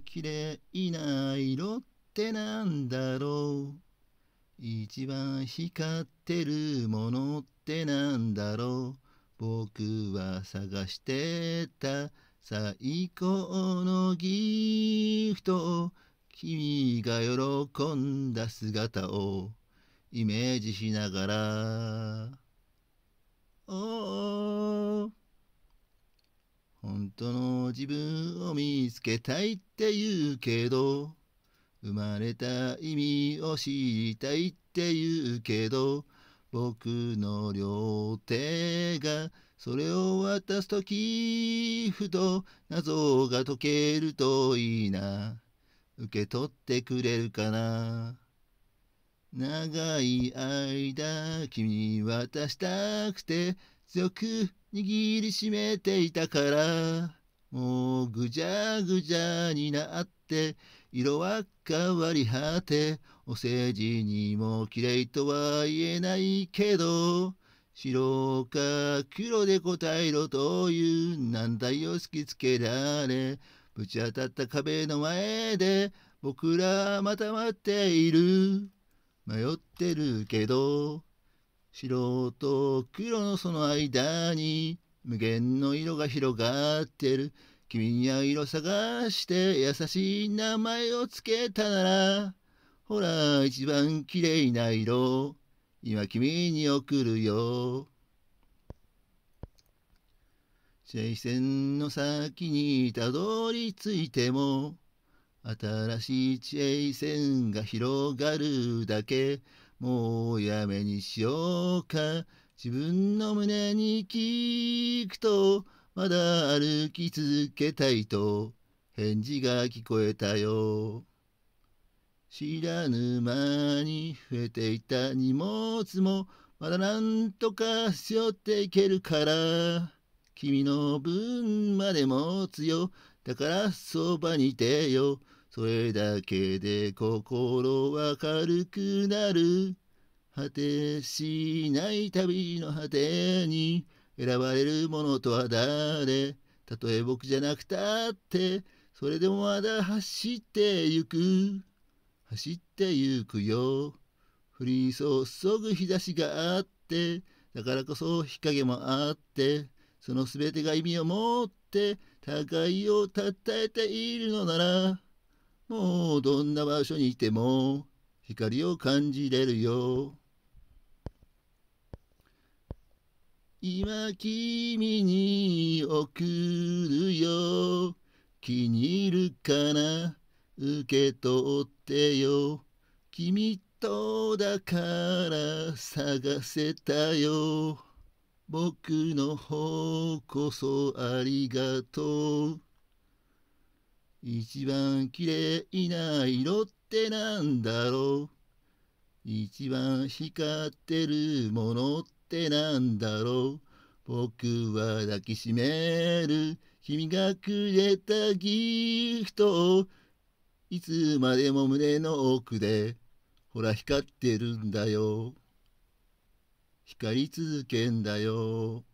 綺麗いな色ってなんだろう一番光ってるものってなんだろう僕は探してた最高のギフトを君が喜んだ姿をイメージしながら。おー本当の自分を見つけたいって言うけど生まれた意味を知りたいって言うけど僕の両手がそれを渡す時ふと謎が解けるといいな受け取ってくれるかな長い間君に渡したくて強く握りしめていたからもうぐじゃぐじゃになって色は変わり果てお世辞にも綺麗とは言えないけど白か黒で答えろという難題を突きつけられぶち当たった壁の前で僕らまた待っている迷ってるけど白と黒のその間に無限の色が広がってる君には色探して優しい名前をつけたならほら一番綺麗な色今君に送るよ青線の先にたどり着いても新しい地平線が広がるだけもうやめにしようか自分の胸に聞くとまだ歩き続けたいと返事が聞こえたよ知らぬ間に増えていた荷物もまだなんとか背負っていけるから君の分まで持つよだからそばにいてよそれだけで心は軽くなる。果てしない旅の果てに選ばれるものとは誰たとえ僕じゃなくたって、それでもまだ走ってゆく。走ってゆくよ。降り注ぐ日差しがあって、だからこそ日陰もあって、その全てが意味を持って、互いを称えているのなら、もうどんな場所にいても光を感じれるよ。今君に送るよ。気に入るかな受け取ってよ。君とだから探せたよ。僕の方こそありがとう。一番きれいな色ってなんだろう一番光ってるものってなんだろう僕は抱きしめる君がくれたギフトをいつまでも胸の奥でほら光ってるんだよ光り続けんだよ